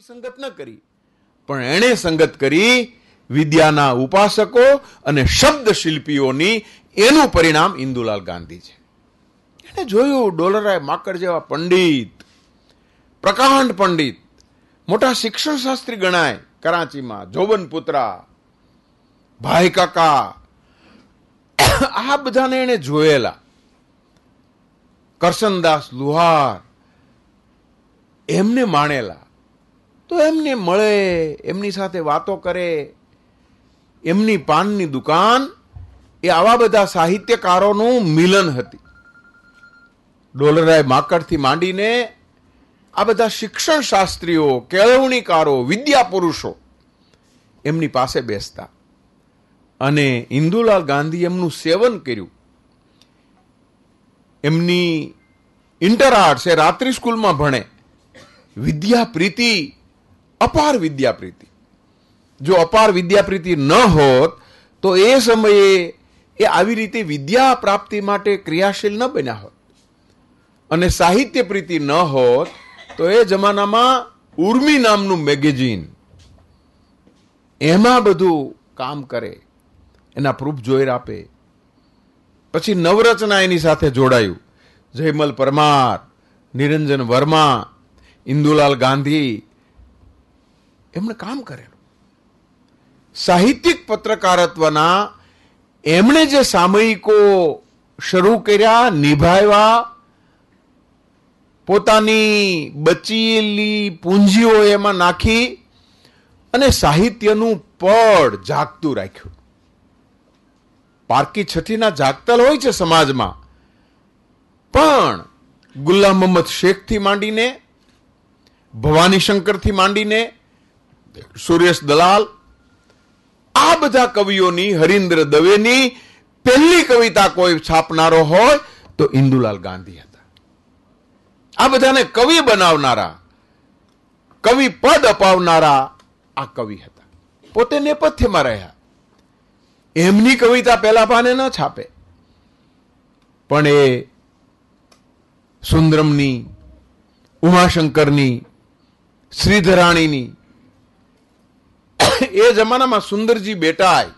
સંગત ન કરી પણ એણે સંગત કરી વિદ્યાના ઉપાસકો અને શબ્દ શિલ્પીઓની એનું પરિણામ ઇન્દુલાલ ગાંધી છે એણે જોયું ડોલરાય માકડ જેવા પંડિત પ્રકાંડ પંડિત મોટા શિક્ષણશાસ્ત્રી ગણાય કરાંચીમાં જોબન પુત્રા ભાઈ કાકા આ બધાને એણે જોયેલા કરશનદાસ લુહાર એમને માણેલા તો એમને મળે એમની સાથે વાતો કરે એમની પાનની દુકાન એ આવા બધા સાહિત્યકારોનું મિલન હતી ડોલરાય માકડથી માંડીને આ બધા શિક્ષણ શાસ્ત્રીઓ કેળવણીકારો વિદ્યા પુરુષો એમની પાસે બેસતા અને ઇન્દુલાલ ગાંધી એમનું સેવન કર્યું એમની ઇન્ટર આર્ટ્સ એ રાત્રિ સ્કૂલમાં ભણે વિદ્યા પ્રીતિ અપાર વિદ્યાપ્રીતિ જો અપાર વિદ્યાપ્રીતિ ન હોત તો એ સમયે એ આવી રીતે વિદ્યા પ્રાપ્તિ માટે ક્રિયાશીલ ન બન્યા હોત અને સાહિત્ય પ્રીતિ ન હોત તો એ જમાનામાં ઉર્મી નામનું મેગેઝિન એમાં બધું કામ કરે એના પ્રૂફ જોઈ આપે પછી નવરચના એની સાથે જોડાયું જયમલ પરમાર નિરંજન વર્મા ઇન્દુલાલ ગાંધી એમણે કામ કરેલું સાહિત્યિક પત્રકારત્વના એમણે જે સામયિકો શરૂ કર્યા નિભાવ્યા પોતાની બચીલી પૂંજીઓ એમાં નાખી અને સાહિત્યનું પડ જાગતું રાખ્યું પારકી છઠ્ઠીના જાગતલ હોય છે સમાજમાં પણ ગુલામ મોહમ્મદ શેખથી માંડીને ભવાની શંકરથી માંડીને સુરેશ દલાલ આ બધા કવિઓની હરિન્દ્ર દવેની પહેલી કવિતા કોઈ છાપનારો હોય તો ઇન્દુલાલ ગાંધી હતા આ બધાને કવિ બનાવનારા કવિ પદ અપાવનારા આ કવિ હતા પોતે નેપથ્યમાં રહ્યા એમની કવિતા પહેલા પાને ન છાપે પણ એ સુંદરમની ઉમાશંકરની શ્રીધરાણીની એ જમાનામાં સુંદરજી બેટાય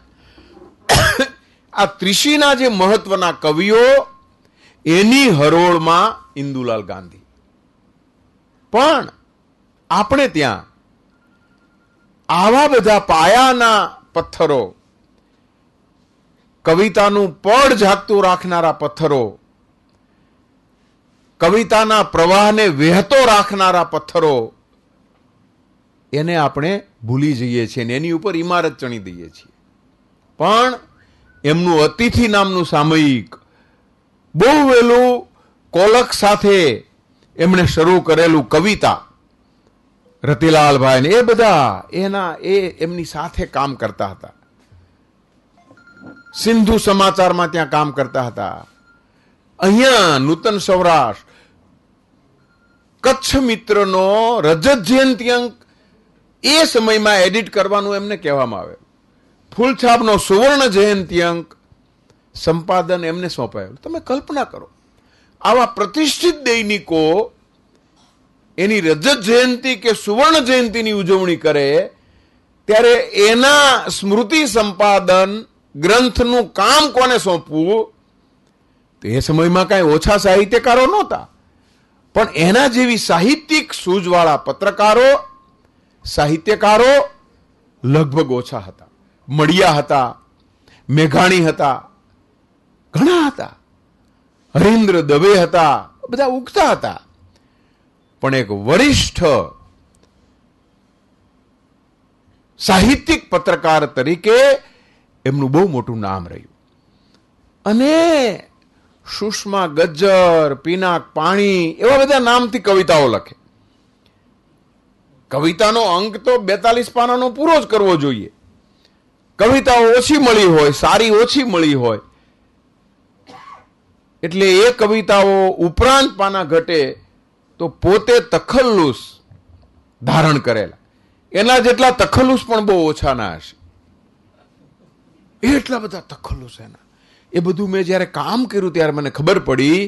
આ ત્રિશીના જે મહત્વના કવિઓ એની હરોળમાં ઇન્દુલાલ ગાંધી પણ આપણે ત્યાં આવા બધા પાયાના પથ્થરો કવિતાનું પડ જાગતું રાખનારા પથ્થરો કવિતાના પ્રવાહને વહેતો રાખનારા પથ્થરો એને આપણે ભૂલી જઈએ છીએ ને એની ઉપર ઇમારત ચણી દઈએ છીએ પણ એમનું અતિથિ નામનું સામયિક બહુ વહેલું કોલક સાથે એમણે શરૂ કરેલું કવિતા રતિલાલભાઈ ને એ બધા એના એ એમની સાથે કામ કરતા હતા સિંધુ સમાચારમાં ત્યાં કામ કરતા હતા અહીંયા નૂતન સૌરાષ્ટ્ર કચ્છ મિત્રનો રજત જયંતિ અંક એ સમયમાં એડિટ કરવાનું એમને કહેવામાં આવે ફૂલછાપનો સુવર્ણ જયંતિ અંક સંપાદન એમને સોંપાયેલું તમે કલ્પના કરો આવા પ્રતિષ્ઠિત દૈનિકો એની રજત જયંતિ કે સુવર્ણ જયંતિની ઉજવણી કરે ત્યારે એના સ્મૃતિ સંપાદન ગ્રંથનું કામ કોને સોંપવું તો એ સમયમાં કાંઈ ઓછા સાહિત્યકારો નહોતા પણ એના જેવી સાહિત્યિક સૂઝવાળા પત્રકારો સાહિત્યકારો લગભગ ઓછા હતા મળિયા હતા મેઘાણી હતા ઘણા હતા હરીન્દ્ર દવે હતા બધા ઉગતા હતા પણ એક વરિષ્ઠ સાહિત્યિક પત્રકાર તરીકે એમનું બહુ મોટું નામ રહ્યું અને સુષ્મા ગજ્જર પીનાક પાણી એવા બધા નામથી કવિતાઓ લખે કવિતાનો અંક તો બેતાલીસ પાનાનો પૂરો જ કરવો જોઈએ કવિતાઓ ઓછી મળી હોય સારી ઓછી મળી હોય એટલે એ કવિતાઓ ઉપરાંત પાના ઘટે તો પોતે તખલ્લુસ ધારણ કરેલા એના જેટલા તખલ્લુસ પણ બહુ ઓછા ના હશે એટલા બધા તખલ્લુસ એના એ બધું મેં જ્યારે કામ કર્યું ત્યારે મને ખબર પડી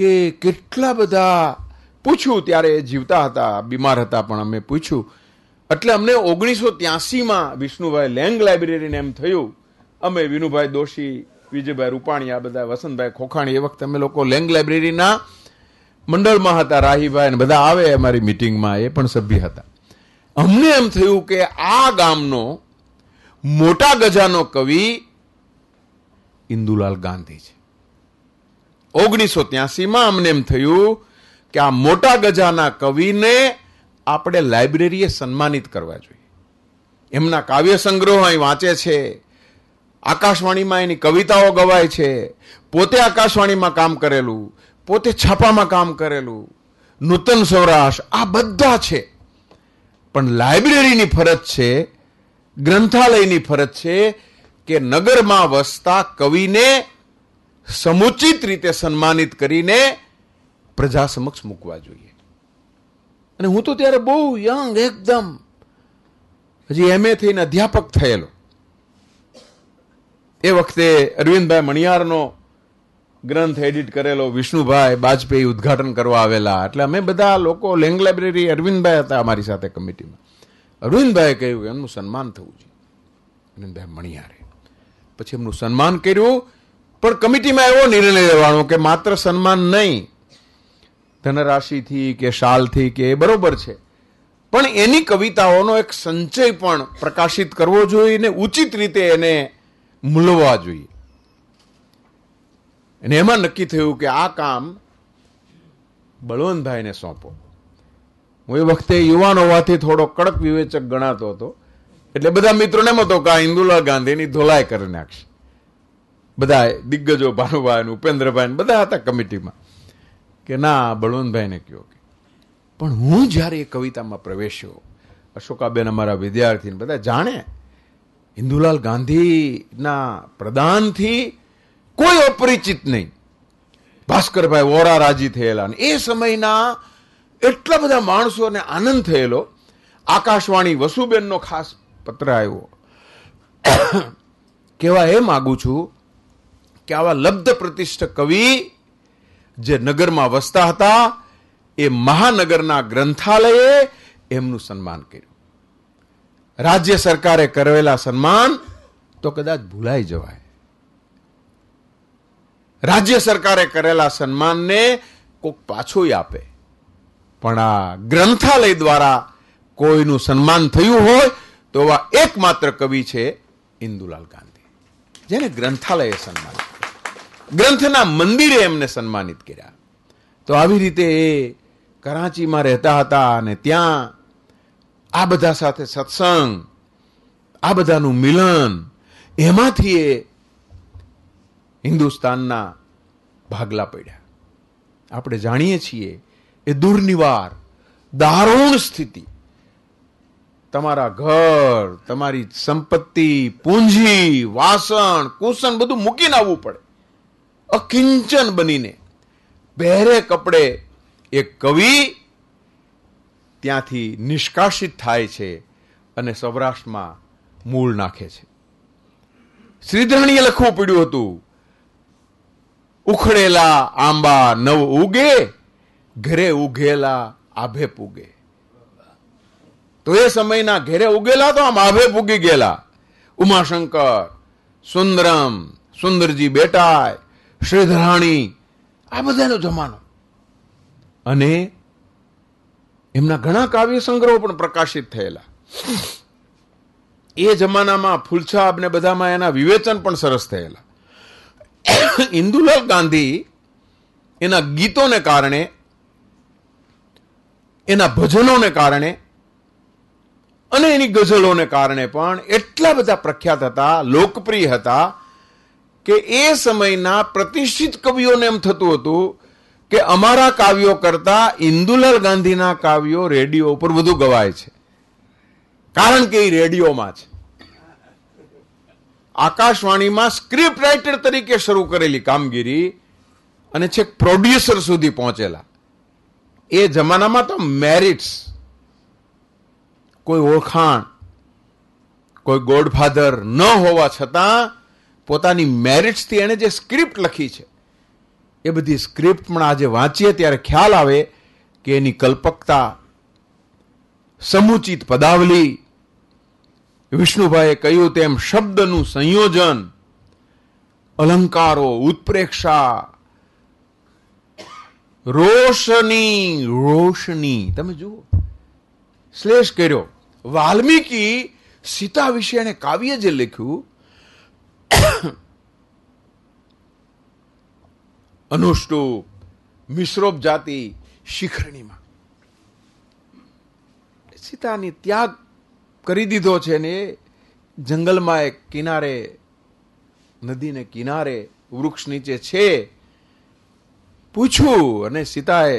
કે કેટલા બધા પૂછ્યું ત્યારે એ જીવતા હતા બીમાર હતા પણ અમે પૂછ્યું એટલે અમને ઓગણીસો ત્યાસીમાં વિષ્ણુભાઈ લેંગ લાઇબ્રેરીને એમ થયું અમે વિનુભાઈ દોશી વિજયભાઈ રૂપાણી આ બધા વસંતભાઈ ખોખાણી એ વખતે અમે લોકો લેંગ લાઇબ્રેરીના મંડળમાં હતા રાહીભાઈ બધા આવે અમારી મિટિંગમાં એ પણ સભ્ય હતા અમને એમ થયું કે આ ગામનો મોટા ગજાનો કવિ ઇન્દુલાલ ગાંધી છે ઓગણીસો ત્યાસીમાં અમને એમ થયું કે આ મોટા ગજાના કવિને આપણે લાઇબ્રેરીએ સન્માનિત કરવા જોઈએ એમના કાવ્ય સંગ્રહો અહીં વાંચે છે આકાશવાણીમાં એની કવિતાઓ ગવાય છે પોતે આકાશવાણીમાં કામ કરેલું પોતે છાપામાં કામ કરેલું નૂતન સૌરાષ્ટ્ર આ બધા છે પણ લાઇબ્રેરીની ફરજ છે ગ્રંથાલયની ફરજ છે કે નગરમાં વસતા કવિને સમુચિત રીતે સન્માનિત કરીને પ્રજા સમક્ષ મૂકવા જોઈએ અને હું તો ત્યારે બહુ યંગ એકદમ હજી એમ એ થઈને અધ્યાપક થયેલો એ વખતે અરવિંદભાઈ મણિયારનો ગ્રંથ એડિટ કરેલો વિષ્ણુભાઈ બાજપેયી ઉદ્ઘાટન કરવા આવેલા એટલે અમે બધા લોકો લેંગ લાઇબ્રેરી અરવિંદભાઈ હતા અમારી સાથે કમિટીમાં અરવિંદભાઈએ કહ્યું એમનું સન્માન થવું જોઈએ અરવિંદભાઈ મણિયારે પછી એમનું સન્માન કર્યું પણ કમિટીમાં એવો નિર્ણય લેવાનો કે માત્ર સન્માન નહીં ધનરાશિથી કે શાલથી કે બરોબર છે પણ એની કવિતાઓનો એક સંચય પણ પ્રકાશિત કરવો જોઈએ ને ઉચિત રીતે એને મૂલવા જોઈએ અને એમાં નક્કી થયું કે આ કામ બળવંતભાઈને સોંપો હું એ વખતે યુવાન હોવાથી થોડો કડક વિવેચક ગણાતો હતો એટલે બધા મિત્રોને એમ હતો કે આ ઇન્દુલાલ ગાંધીની ધોલાઈ કરી નાખશે બધા દિગ્ગજો ભાનુભાઈ ઉપેન્દ્રભાઈ બધા હતા કમિટીમાં કે ના બળવંતભાઈને કહો પણ હું જ્યારે એ કવિતામાં પ્રવેશ્યો અશોકાબેન અમારા વિદ્યાર્થીને બધા જાણે હિન્દુલાલ ગાંધીના પ્રદાનથી કોઈ અપરિચિત નહીં ભાસ્કરભાઈ વોરા રાજી થયેલા એ સમયના એટલા બધા માણસોને આનંદ થયેલો આકાશવાણી વસુબેનનો ખાસ પત્ર આવ્યો કહેવા એ માગું છું કે આવા લબ્ધ પ્રતિષ્ઠ કવિ જે નગરમાં વસતા હતા એ મહાનગરના ગ્રંથાલયે એમનું સન્માન કર્યું રાજ્ય સરકારે કરેલા સન્માન તો કદાચ ભૂલાઈ જવાય રાજ્ય સરકારે કરેલા સન્માનને કોક પાછું આપે પણ આ ગ્રંથાલય દ્વારા કોઈનું સન્માન થયું હોય તો એવા એકમાત્ર કવિ છે ઇન્દુલાલ ગાંધી જેને ગ્રંથાલયે સન્માન ગ્રંથના મંદિરે એમને સન્માનિત કર્યા તો આવી રીતે એ કરાંચીમાં રહેતા હતા અને ત્યાં આ બધા સાથે સત્સંગ આ બધાનું મિલન એમાંથી એ હિન્દુસ્તાનના ભાગલા પડ્યા આપણે જાણીએ છીએ એ દુર્નિવાર દારૂણ સ્થિતિ તમારા ઘર તમારી સંપત્તિ પૂંજી વાસણ કુસન બધું મૂકીને આવવું પડે અકિંચન બનીને પહેરે કપડે એ કવિ ત્યાંથી નિષ્કાશિત થાય છે અને સૌરાષ્ટ્રમાં મૂળ નાખે છે શ્રીધરણીએ લખવું પડ્યું હતું ઉખડેલા આંબા નવ ઉગે ઘરે ઉગેલા આભે પૂગે તો એ સમયના ઘેરે ઉગેલા તો આમ આભે પૂગી ગયેલા ઉમાશંકર સુંદરમ સુંદરજી બેટાય શ્રીધરાણી આ બધાનો જમાનો અને એમના ઘણા કાવ્ય સંગ્રહો પણ પ્રકાશિત થયેલા એ જમાનામાં ફૂલછાબ ને બધામાં એના વિવેચન પણ સરસ થયેલા ઇન્દુલાલ ગાંધી એના ગીતોને કારણે એના ભજનોને કારણે અને એની ગઝલોને કારણે પણ એટલા બધા પ્રખ્યાત હતા લોકપ્રિય હતા કે એ સમયના પ્રતિષ્ઠિત કવિઓને એમ થતું હતું કે અમારા કાવ્યો કરતા ઇન્દુલાલ ગાંધીના કાવ્યો રેડિયો ઉપર વધુ ગવાય છે કારણ કે એ રેડિયોમાં છે આકાશવાણીમાં સ્ક્રિપ્ટ રાઇટર તરીકે શરૂ કરેલી કામગીરી અને છેક પ્રોડ્યુસર સુધી પહોંચેલા એ જમાનામાં તો મેરિટ્સ કોઈ ઓળખાણ કોઈ ગોડફાધર ન હોવા છતાં પોતાની મેરિટ્સથી એણે જે સ્ક્રિપ્ટ લખી છે એ બધી સ્ક્રિપ્ટ પણ આજે વાંચીએ ત્યારે ખ્યાલ આવે કે એની કલ્પકતા સમુચિત પદાવલી વિષ્ણુભાઈએ કહ્યું તેમ શબ્દનું સંયોજન અલંકારો ઉત્પ્રેક્ષા રોશની રોશની તમે જુઓ શ્લેષ કર્યો વાલ્મીકી સીતા વિશે એણે કાવ્ય જે લખ્યું અનુષ્ટુપ મિશ્રોપ જાતિ શિખરણીમાં સીતાની ત્યાગ કરી દીધો છે ને જંગલમાં એક કિનારે નદીને કિનારે વૃક્ષ નીચે છે પૂછ્યું અને સીતાએ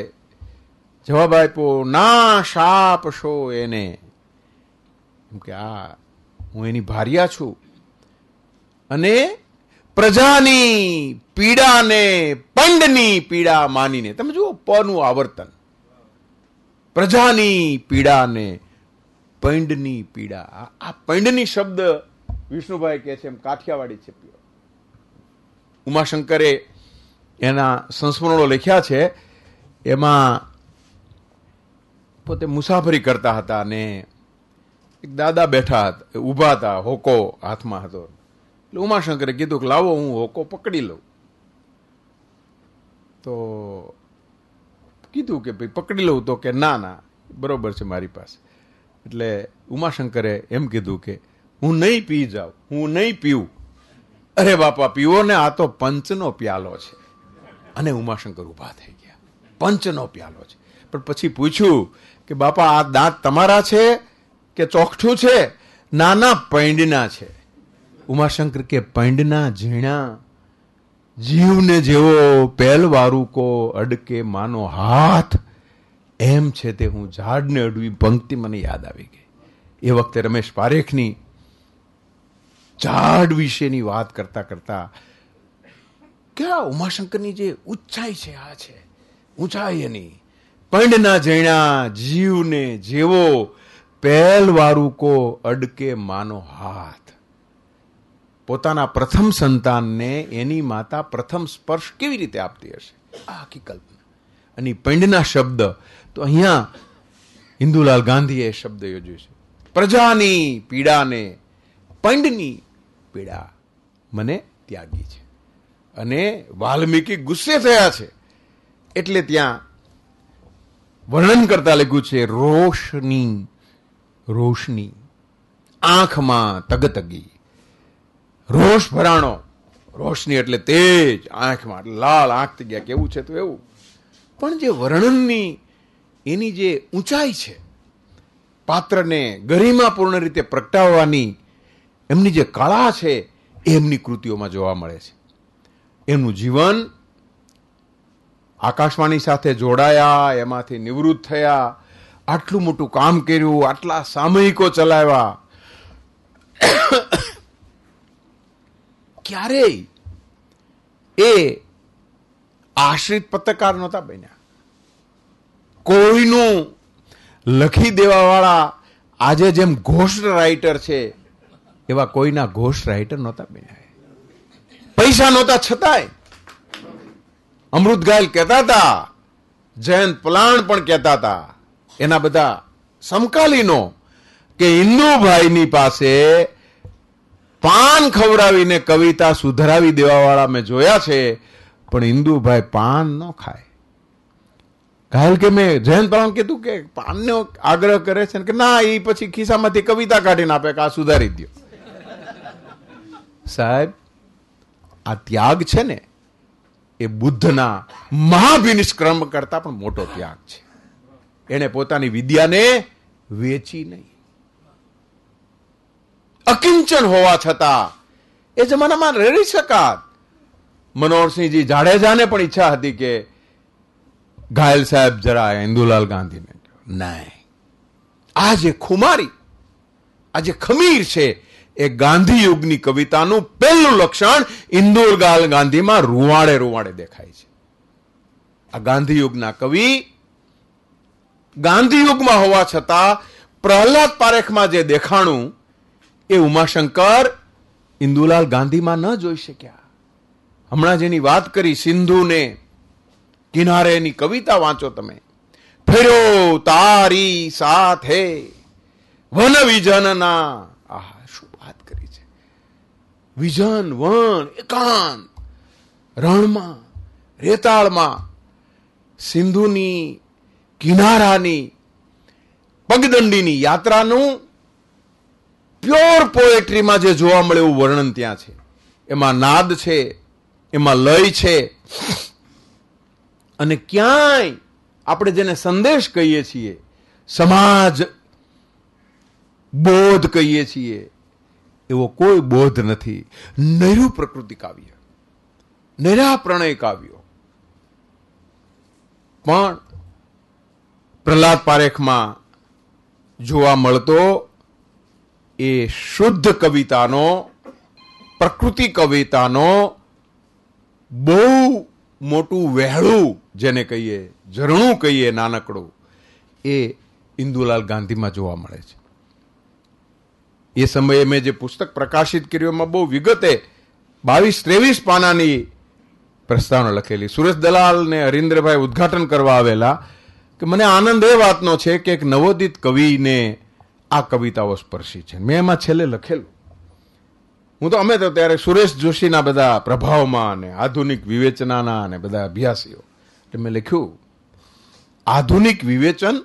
જવાબ આપ્યો ના શાપ શો એને એમ કે આ હું એની ભાર્યા છું અને પ્રજાની પીડાને પંડની પીડા માનીને તમે જુઓ પનું આવર્તન પ્રજાની પીડાને પંડની પીડા આ પંડની શબ્દ વિષ્ણુભાઈ કહે છે એમ કાઠિયાવાડી છે ઉમાશંકરે એના સંસ્મરણો લખ્યા છે એમાં પોતે મુસાફરી કરતા હતા અને એક દાદા બેઠા હતા ઊભા હતા હોકો હાથમાં હતો એટલે ઉમાશંકરે કીધું કે લાવો હું હોકો પકડી લઉં તો કીધું કે ભાઈ પકડી લઉં તો કે ના ના બરોબર છે મારી પાસે એટલે ઉમાશંકરે એમ કીધું કે હું નહીં પી જાઉં હું નહીં પીવું અરે બાપા પીવો ને આ તો પંચનો પ્યાલો છે અને ઉમાશંકર ઊભા થઈ ગયા પંચનો પ્યાલો છે પણ પછી પૂછ્યું કે બાપા આ દાંત તમારા છે કે ચોકઠું છે નાના પૈંડના છે ઉમાશંકર કે પંડના ઝીણા જીવને જેવો પહેલવારું કો અડકે માનો હાથ એમ છે તે હું ઝાડને અડવી પંક્તિ મને યાદ આવી ગઈ એ વખતે રમેશ પારેખની ઝાડ વિશેની વાત કરતા કરતા કે ઉમાશંકરની જે ઉચ્ચાઈ છે આ છે ઊંચાઈ એની પંડના જૈણા જીવને જેવો પહેલવારું કો અડકે માનો હાથ પોતાના પ્રથમ સંતાનને એની માતા પ્રથમ સ્પર્શ કેવી રીતે આપતી હશે આ આખી કલ્પના અને પેંડના શબ્દ તો અહીંયા હિન્દુલાલ ગાંધીએ શબ્દ યોજ્યો છે પ્રજાની પીડાને પંડની પીડા મને ત્યાગી છે અને વાલ્મીકી ગુસ્સે થયા છે એટલે ત્યાં વર્ણન કરતા લખ્યું છે રોશની રોશની આંખમાં તગતગી રોષ ભરાણો રોશની એટલે તેજ આંખમાં લાલ આંખ થઈ ગયા કેવું છે તો એવું પણ જે વર્ણનની એની જે ઊંચાઈ છે પાત્રને ગરિમાપૂર્ણ રીતે પ્રગટાવવાની એમની જે કળા છે એ એમની કૃતિઓમાં જોવા મળે છે એમનું જીવન આકાશવાણી સાથે જોડાયા એમાંથી નિવૃત્ત થયા આટલું મોટું કામ કર્યું આટલા સામયિકો ચલાવ્યા ક્યારેય એ આશ્રિત પત્રકાર નહોતા બન્યા કોઈનું લખી દેવાવાળા આજે જેમ ઘોસ્ટ રાઇટર છે એવા કોઈના ઘોસ્ટ રાઇટર નહોતા બન્યા પૈસા નહોતા છતાંય અમૃત ગાયલ કહેતા હતા જયંત પલાણ પણ કહેતા હતા એના બધા સમકાલીનો કે ઇન્દુભાઈની પાસે પાન ખવડાવીને કવિતા સુધરાવી દેવાવાળા મેં જોયા છે પણ ઇન્દુભાઈ પાન ન ખાય કાલ કે મેં જયંત પરમાર કીધું કે પાનનો આગ્રહ કરે છે કે ના એ પછી ખિસ્સામાંથી કવિતા કાઢીને આપે કે આ સુધારી દો સાહેબ આ ત્યાગ છે ને એ બુદ્ધના મહાભિનિષ્ક્રમ કરતા પણ મોટો ત્યાગ છે એણે પોતાની વિદ્યાને વેચી નહીં અકિંચન હોવા છતાં એ જમાનામાં રેડી શકાત મનોહરસિંહજી જાડેજાને પણ ઈચ્છા હતી કે ઘાયલ સાહેબ જરા ઇન્દુલાલ ગાંધીને ના આ જે ખુમારી આ જે ખમીર છે એ ગાંધી યુગની કવિતાનું પહેલું લક્ષણ ઇન્દુરગાલ ગાંધીમાં રૂવાડે રૂવાડે દેખાય છે આ ગાંધી યુગના કવિ ગાંધી યુગમાં હોવા છતાં પ્રહલાદ પારેખમાં જે દેખાણું એ ઉમાશંકર ઇન્દુલાલ ગાંધીમાં ન જોઈ શક્યા હમણાં જેની વાત કરી સિંધુને કિનારે એની કવિતા વાંચો તમે ફેરો તારી સાથે વન વિજનના આહા શું વાત કરી છે વિજન વન એકાંત રણમાં રેતાળમાં સિંધુની કિનારાની પગદંડીની યાત્રાનું પ્યોર પોએટ્રીમાં જે જોવા મળે એવું વર્ણન ત્યાં છે એમાં નાદ છે એમાં લય છે અને ક્યાંય આપણે જેને સંદેશ કહીએ છીએ સમાજ બોધ કહીએ છીએ એવો કોઈ બોધ નથી નૈરુ પ્રકૃતિ કાવ્ય નૈરા પ્રણય કાવ્યો પણ પ્રહલાદ પારેખમાં જોવા મળતો એ શુદ્ધ કવિતાનો પ્રકૃતિ કવિતાનો બહુ મોટું વહેળું જેને કહીએ ઝરણું કહીએ નાનકડું એ ઇન્દુલાલ ગાંધીમાં જોવા મળે છે એ સમયે મેં જે પુસ્તક પ્રકાશિત કર્યું એમાં બહુ વિગતે બાવીસ ત્રેવીસ પાનાની પ્રસ્તાવના લખેલી સુરેશ દલાલ ને હરિન્દ્રભાઈ ઉદઘાટન કરવા આવેલા કે મને આનંદ એ વાતનો છે કે એક નવોદિત કવિને આ કવિતાઓ સ્પર્શી છે મેં એમાં છેલ્લે લખેલું હું તો અમે તો ત્યારે સુરેશ જોશીના બધા પ્રભાવમાં અને આધુનિક વિવેચનાના અને બધા અભ્યાસીઓ એટલે મેં લખ્યું આધુનિક વિવેચન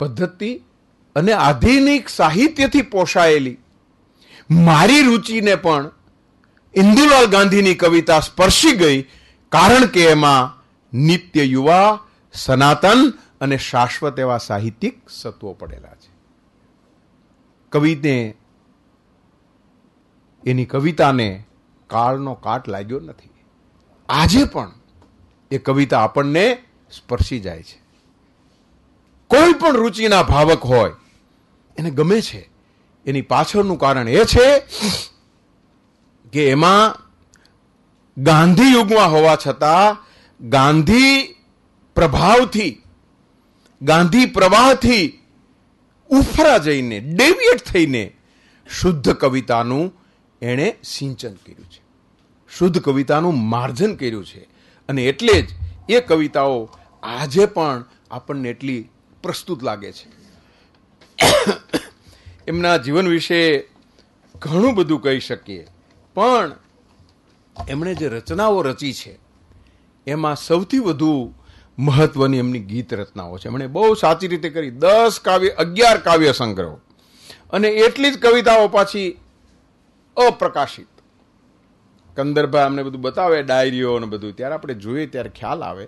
પદ્ધતિ અને આધુનિક સાહિત્યથી પોષાયેલી મારી રુચિને પણ ઇન્દુલાલ ગાંધીની કવિતા સ્પર્શી ગઈ કારણ કે એમાં નિત્ય યુવા સનાતન અને શાશ્વત એવા સાહિત્યિક સત્વો પડેલા છે કવિને એની કવિતાને કાળનો કાટ લાગ્યો નથી આજે પણ એ કવિતા આપણને સ્પર્શી જાય છે કોઈ પણ રુચિના ભાવક હોય એને ગમે છે એની પાછળનું કારણ એ છે કે એમાં ગાંધી યુગમાં હોવા છતાં ગાંધી પ્રભાવથી ગાંધી પ્રવાહથી ઉફરા જઈને ડેવિએટ થઈને શુદ્ધ કવિતાનું એણે સિંચન કર્યું છે શુદ્ધ કવિતાનું માર્જન કર્યું છે અને એટલે જ એ કવિતાઓ આજે પણ આપણને એટલી પ્રસ્તુત લાગે છે એમના જીવન વિશે ઘણું બધું કહી શકીએ પણ એમણે જે રચનાઓ રચી છે એમાં સૌથી વધુ મહત્વની એમની ગીત રચનાઓ છે એમણે બહુ સાચી રીતે કરી દસ કાવ્ય અગિયાર કાવ્ય સંગ્રહ અને એટલી જ કવિતાઓ પાછી અપ્રકાશિત કંદરભાઈ અમને બધું બતાવે ડાયરીઓ અને બધું ત્યારે આપણે જોઈએ ત્યારે ખ્યાલ આવે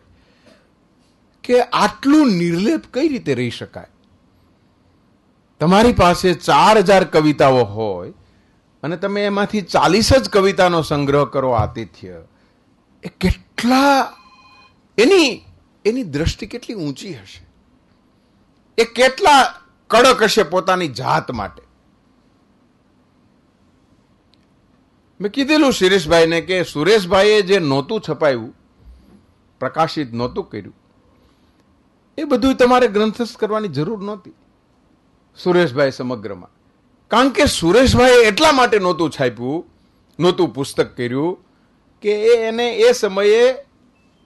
કે આટલું નિર્લેપ કઈ રીતે રહી શકાય તમારી પાસે ચાર હજાર કવિતાઓ હોય અને તમે એમાંથી ચાલીસ જ કવિતાનો સંગ્રહ કરો આતિથ્ય એ કેટલા એની એની દ્રષ્ટિ કેટલી ઊંચી હશે એ કેટલા કડક હશે પોતાની જાત માટે મેં કીધેલું શિરીષભાઈને કે સુરેશભાઈએ જે નહોતું છપાયું પ્રકાશિત નહોતું કર્યું એ બધું તમારે ગ્રંથસ્થ કરવાની જરૂર નહોતી સુરેશભાઈ સમગ્રમાં કારણ કે સુરેશભાઈએ એટલા માટે નહોતું છાપ્યું નહોતું પુસ્તક કર્યું કે એને એ સમયે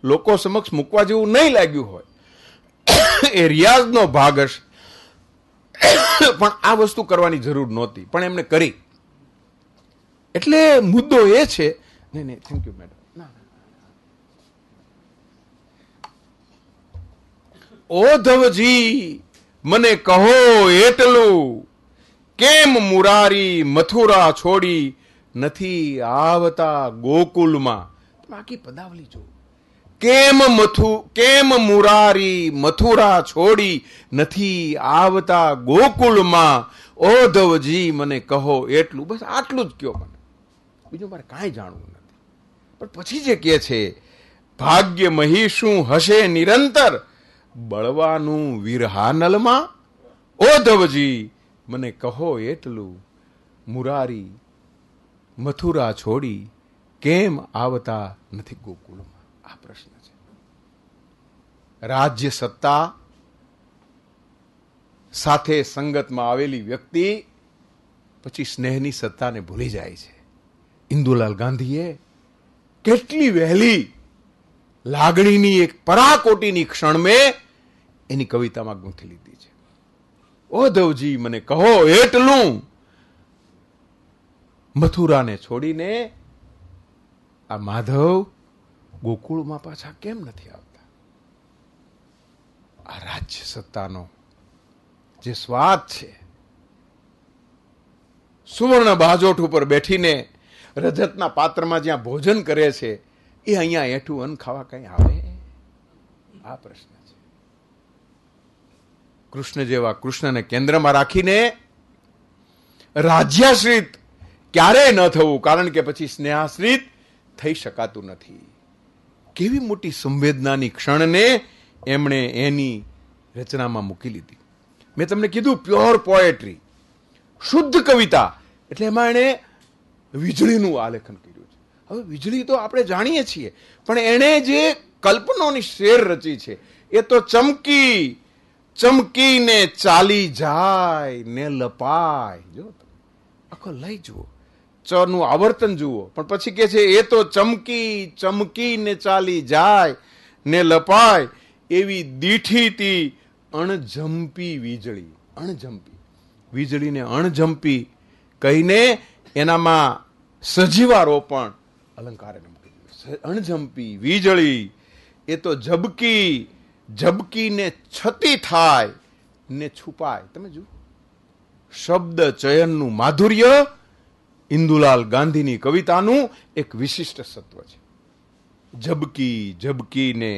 લોકો સમક્ષ મૂકવા જેવું નહીં લાગ્યું હોય એ રિયાઝનો ભાગ હશે પણ આ વસ્તુ કરવાની જરૂર નહોતી પણ એમણે કરી એટલે મુદ્દો એ છે નહીં નહીં થેન્ક યુ મેડમ ઓધવજી મને કહો એટલું કેમ મુરારી મથુરા છોડી નથી આવતા ગોકુલમાં તમે આખી પદાવલી જોવું કેમ મથુ કેમ મુરારી મથુરા છોડી નથી આવતા ગોકુળમાં ઓધવજી મને કહો એટલું બસ આટલું જ કહો મને બીજું મારે કાંઈ જાણવું નથી પણ પછી જે કહે છે ભાગ્ય મહી શું હશે નિરંતર બળવાનું વિરહાનલમાં ઓધવજી મને કહો એટલું મુરારી મથુરા છોડી કેમ આવતા નથી ગોકુળમાં આ પ્રશ્ન છે રાજ્ય સત્તા સાથે સંગતમાં આવેલી વ્યક્તિ પછી સ્નેહની સત્તાને ભૂલી જાય છે ઇન્દુલાલ ગાંધીએ કેટલી વહેલી લાગણીની એક પરાકોટીની ક્ષણ મેં એની કવિતામાં ગૂંથી લીધી છે ઓધવજી મને કહો એટલું મથુરાને છોડીને આ માધવ ગોકુળમાં પાછા કેમ નથી આવતા આ રાજ્ય સત્તાનો જે સ્વાદ છે સુવર્ણ બાજોઠ ઉપર બેઠીને રજતના પાત્રમાં જ્યાં ભોજન કરે છે એ અહીંયા એઠું અન્ન ખાવા કંઈ આવે આ પ્રશ્ન છે કૃષ્ણ જેવા કૃષ્ણને કેન્દ્રમાં રાખીને રાજ્યાશ્રિત ક્યારેય ન થવું કારણ કે પછી સ્નેહાશ્રિત થઈ શકાતું નથી કેવી મોટી સંવેદનાની ક્ષણને એમણે એની રચનામાં મૂકી લીધી મેં તમને કીધું પ્યોર પોએટ્રી શુદ્ધ કવિતા એટલે એમાં એણે વીજળીનું આલેખન કર્યું છે હવે વીજળી તો આપણે જાણીએ છીએ પણ એણે જે કલ્પનોની શેર રચી છે એ તો ચમકી ચમકીને ચાલી જાય ને લપાય જો આખો લઈ જુઓ નું આવર્તન જુઓ પણ પછી કે છે એ તો ચમકી ચમકીને ચાલી જાય ને લપાય એવી દીઠીતી અણઝંપી વીજળી અણઝંપી વીજળીને અણઝંપી કહીને એનામાં સજીવા રોપણ અલંકાર અણઝંપી વીજળી એ તો ઝબકી ઝબકીને છતી થાય ને છુપાય તમે જુઓ શબ્દ ચયનનું માધુર્ય ઇન્દુલાલ ગાંધીની કવિતાનું એક વિશિષ્ટ સત્વ છે ઝબકી ઝબકીને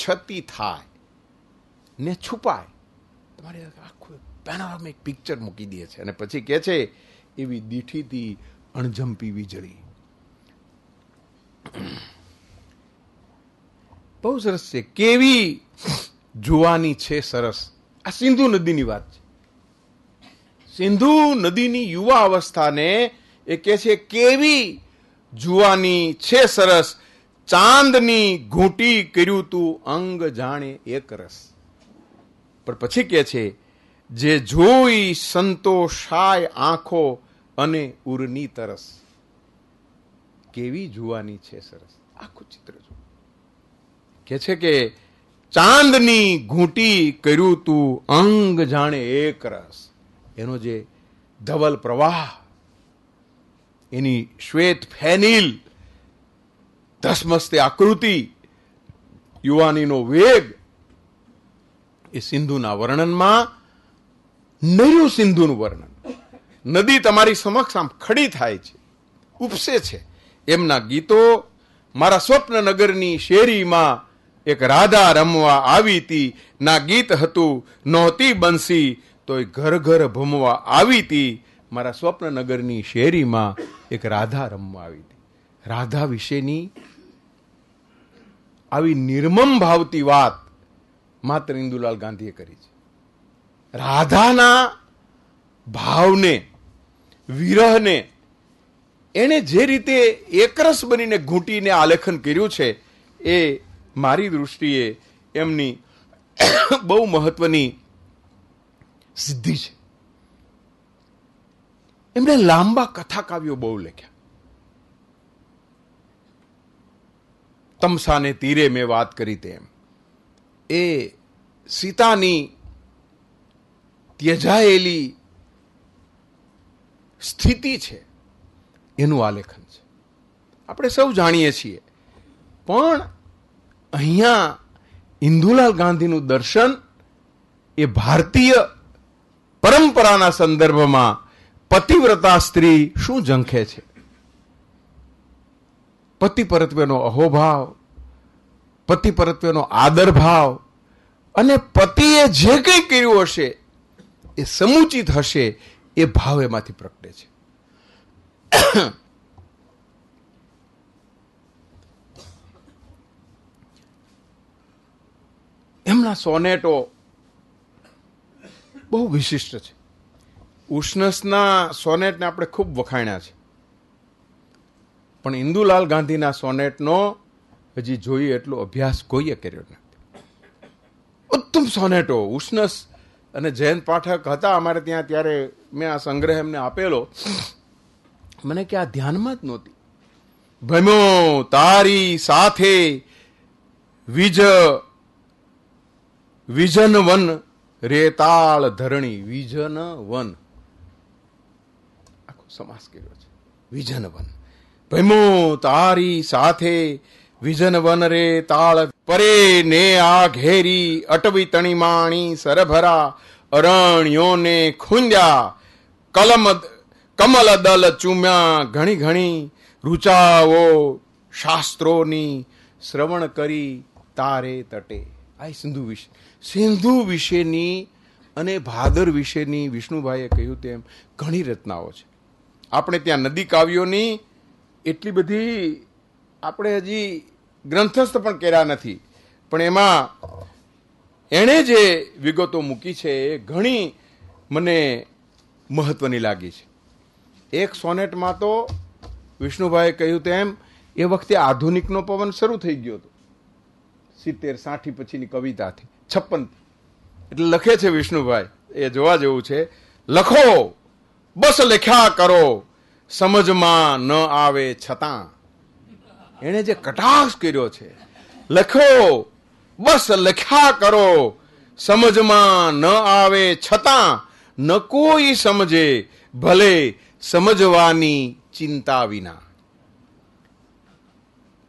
છતી થાય ને છુપાય તમારી આખું પેનોરામિક પિક્ચર મૂકી દે છે અને પછી કહે છે એવી દીઠીથી અણઝંપી વીજળી બહુ સરસ છે કેવી જુવાની છે સરસ આ સિંધુ નદીની વાત છે સિંધુ નદીની યુવા અવસ્થાને એ કહે છે કેવી જુવાની છે સરસ ચાંદની ઘૂંટી કર્યું તું અંગ જાણે એક રસ પણ પછી કહે છે જે જોઈ સંતોષાય આંખો અને ઉરની તરસ કેવી જુવાની છે સરસ આખું ચિત્ર જો કે છે કે ચાંદની ઘૂંટી કર્યું તું અંગ જાણે એક રસ એનો જે ધવલ પ્રવાહ એની શ્વેત ફેનિલ ધસમસ્તે આકૃતિ યુવાનીનો વેગ એ સિંધુના વર્ણનમાં નર્યું સિંધુનું વર્ણન નદી તમારી સમક્ષ આમ ખડી થાય છે ઉપસે છે એમના ગીતો મારા સ્વપ્ન નગરની શેરીમાં એક રાધા રમવા આવી હતી ના ગીત હતું નહોતી બનશી તોય ઘર ઘર ભમવા આવી હતી મારા સ્વપ્નનગરની શેરીમાં એક રાધા રમવા આવી હતી રાધા વિશેની આવી નિર્મમ ભાવતી વાત માત્ર ઇન્દુલાલ ગાંધીએ કરી છે રાધાના ભાવને વિરહને એણે જે રીતે એકરસ બનીને ઘૂંટીને આલેખન કર્યું છે એ મારી દૃષ્ટિએ એમની બહુ મહત્વની સિદ્ધિ છે એમણે લાંબા કથા કાવ્યો બહુ લખ્યા તમસાને તીરે મેં વાત કરી તેમ એ સીતાની ત્યજાયેલી સ્થિતિ છે એનું આલેખન છે આપણે સૌ જાણીએ છીએ પણ અહીંયા ઇન્દુલાલ ગાંધીનું દર્શન એ ભારતીય પરંપરાના સંદર્ભમાં પતિવ્રતા સ્ત્રી શું ઝંખે છે પતિ પરત્વેનો અહોભાવ પતિ પરત્વેનો આદરભાવ અને પતિએ જે કંઈ કર્યું હશે એ સમુચિત હશે એ ભાવ એમાંથી પ્રગટે છે એમના સોનેટો બહુ વિશિષ્ટ છે ઉષ્ણસના સોનેટને આપણે ખૂબ વખાણ્યા છે પણ ઇન્દુલાલ ગાંધીના સોનેટનો હજી જોઈએ એટલો અભ્યાસ કોઈએ કર્યો નથી ઉત્તમ સોનેટો ઉષ્ણસ અને જયંત પાઠક હતા અમારે ત્યાં ત્યારે મેં આ સંગ્રહ એમને આપેલો મને કે આ ધ્યાનમાં જ નહોતી ભમ્યો તારી સાથે વિજ વિજન વન રેતાળ ધરણી વિજન વન આખો સમાસ કર્યો છે વિજન વન ભમો તારી સાથે વિજન વન રે તાળ પરે ને આ ઘેરી અટવી તણીમાણી સરભરા અરણ્યોને ખૂંદ્યા કલમ કમલ દલ ચુમ્યા ઘણી ઘણી રૂચાઓ શાસ્ત્રોની શ્રવણ કરી તારે તટે આ સિંધુ વિશે સિંધુ વિશેની અને ભાદર વિશેની વિષ્ણુભાઈએ કહ્યું તેમ ઘણી રચનાઓ છે આપણે ત્યાં નદી કાવ્યોની એટલી બધી આપણે હજી ગ્રંથસ્થ પણ કર્યા નથી પણ એમાં એણે જે વિગતો મૂકી છે એ ઘણી મને મહત્વની લાગી છે એક સોનેટમાં તો વિષ્ણુભાઈએ કહ્યું તેમ એ વખતે આધુનિકનો પવન શરૂ થઈ ગયો હતો સિત્તેર સાઠી પછીની કવિતાથી છપ્પન એટલે લખે છે વિષ્ણુભાઈ એ જોવા જેવું છે લખો બસ લખ્યા કરો સમજમાં ન આવે છતાં એણે જે કટાક્ષ કર્યો છે લખો બસ લખ્યા કરો સમજમાં ન આવે છતાં ન કોઈ સમજે ભલે સમજવાની ચિંતા વિના